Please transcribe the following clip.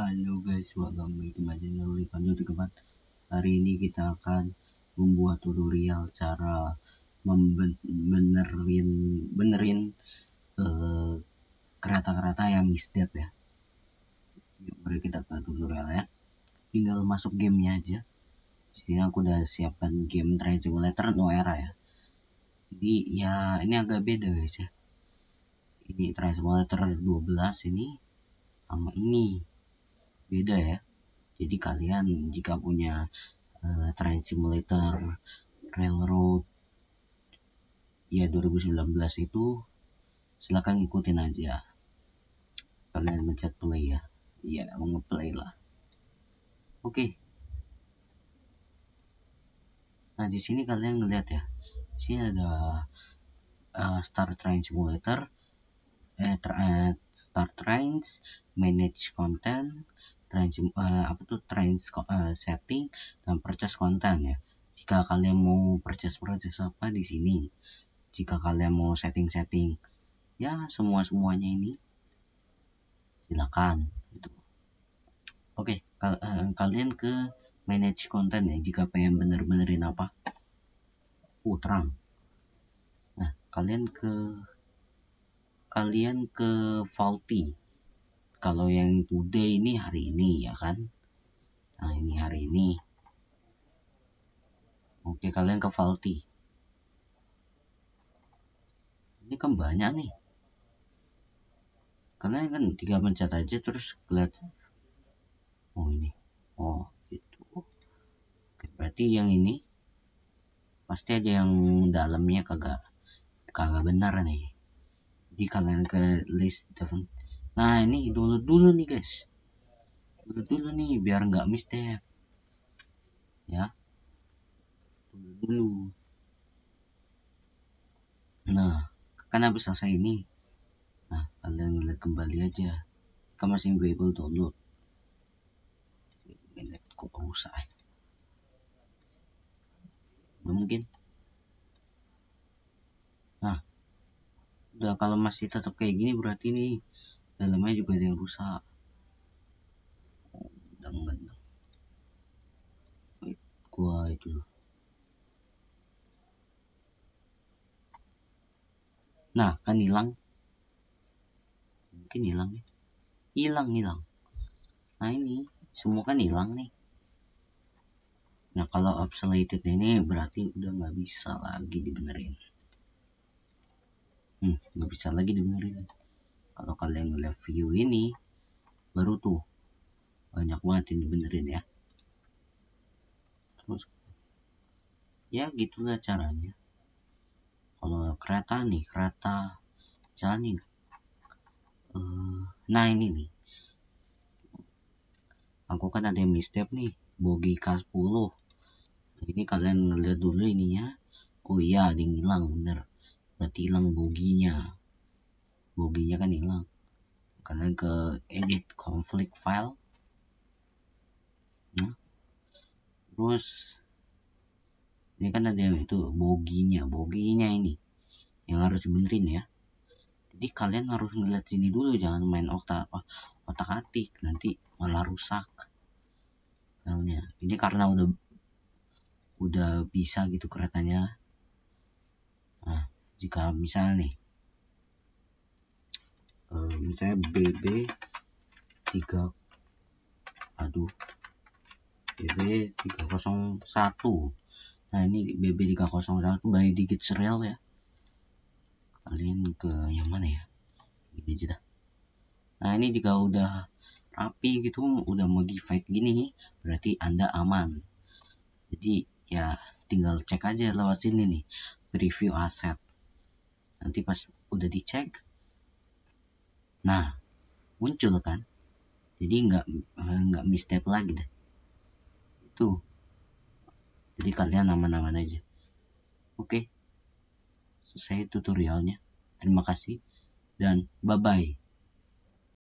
Halo guys, welcome back to my channel Lipandu keempat. Hari ini kita akan membuat tutorial cara membenerin benerin eh, kereta-kereta yang misdep ya Yuk, mari kita ke tutorial ya Tinggal masuk gamenya aja sini aku udah siapkan game Train Simulator No Era ya Jadi ya ini agak beda guys ya Ini Train Simulator 12 ini sama ini beda ya jadi kalian jika punya uh, train simulator railroad ya 2019 itu silahkan ikutin aja kalian mencet play ya ya ngeplay lah oke okay. nah di sini kalian ngeliat ya di sini ada uh, Star Train Simulator eh, tra Trains manage content trans uh, apa tuh trans uh, setting dan purchase konten ya jika kalian mau purchase purchase apa di sini jika kalian mau setting setting ya semua semuanya ini silakan gitu oke kal uh, kalian ke manage konten ya jika pengen bener-benerin apa uh terang nah kalian ke kalian ke faulty kalau yang today ini hari ini ya kan nah ini hari ini oke kalian ke faulty. ini kan banyak nih kalian kan tiga pencet aja terus lihat oh ini oh itu oke berarti yang ini pasti aja yang dalamnya kagak kagak benar nih jadi kalian ke list nah ini download dulu nih guys download dulu nih biar nggak misstep ya download dulu nah karena habis selesai ini nah kalian lihat kembali aja ke kan masing available download Minit kok rusak eh. mungkin nah udah kalau masih tetap kayak gini berarti ini dalamnya juga ada yang rusak gendang-gendang wait gua itu nah kan hilang mungkin hilang nih hilang hilang nah ini semua kan hilang nih nah kalau obsoleted ini berarti udah nggak bisa lagi dibenerin hmm nggak bisa lagi dibenerin kalau kalian ngeliat view ini baru tuh banyak banget yang benerin ya terus ya gitulah caranya kalau kereta nih kereta jalan ini eh, nah ini nih aku kan ada misstep nih bogi K10 ini kalian ngeliat dulu ininya oh iya ada yang hilang bener berarti hilang boginya boginya kan hilang kalian ke edit conflict file nah. terus ini kan ada yang itu boginya boginya ini yang harus benerin ya jadi kalian harus ngeliat sini dulu jangan main otak otak atik nanti malah rusak filenya ini karena udah udah bisa gitu keretanya nah jika misalnya nih misalnya BB 3 aduh BB 301 nah ini BB 301 by digit serial ya kalian ke yang mana ya ini aja dah nah ini jika udah rapi gitu udah modified gini berarti anda aman jadi ya tinggal cek aja lewat sini nih review aset nanti pas udah dicek Nah, muncul kan. Jadi nggak eh, nggak misstep lagi deh. Itu. Jadi kalian nama-nama aja. Oke. Selesai tutorialnya. Terima kasih dan bye-bye.